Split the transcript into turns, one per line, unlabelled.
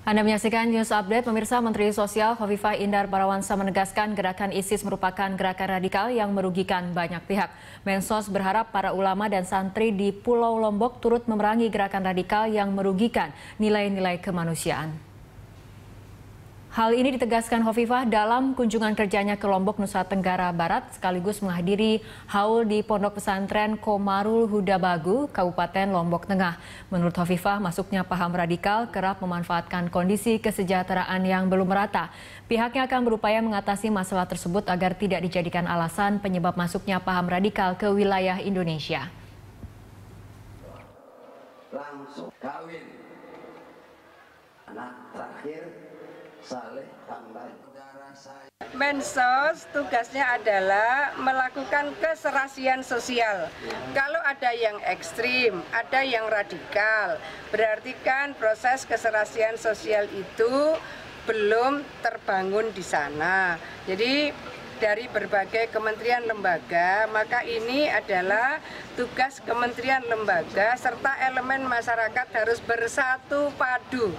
Anda menyaksikan news update, pemirsa Menteri Sosial Khofifah Indar Parawansa menegaskan gerakan ISIS merupakan gerakan radikal yang merugikan banyak pihak. Mensos berharap para ulama dan santri di Pulau Lombok turut memerangi gerakan radikal yang merugikan nilai-nilai kemanusiaan. Hal ini ditegaskan Hovifah dalam kunjungan kerjanya ke Lombok, Nusa Tenggara Barat, sekaligus menghadiri haul di Pondok Pesantren Komarul Huda Bagu, Kabupaten Lombok Tengah. Menurut Hovifah, masuknya paham radikal kerap memanfaatkan kondisi kesejahteraan yang belum merata. Pihaknya akan berupaya mengatasi masalah tersebut agar tidak dijadikan alasan penyebab masuknya paham radikal ke wilayah Indonesia.
Langsung kawin. Anak terakhir Mensos tugasnya adalah melakukan keserasian sosial. Kalau ada yang ekstrim, ada yang radikal, berarti kan proses keserasian sosial itu belum terbangun di sana. Jadi dari berbagai kementerian lembaga, maka ini adalah tugas kementerian lembaga serta elemen masyarakat harus bersatu padu.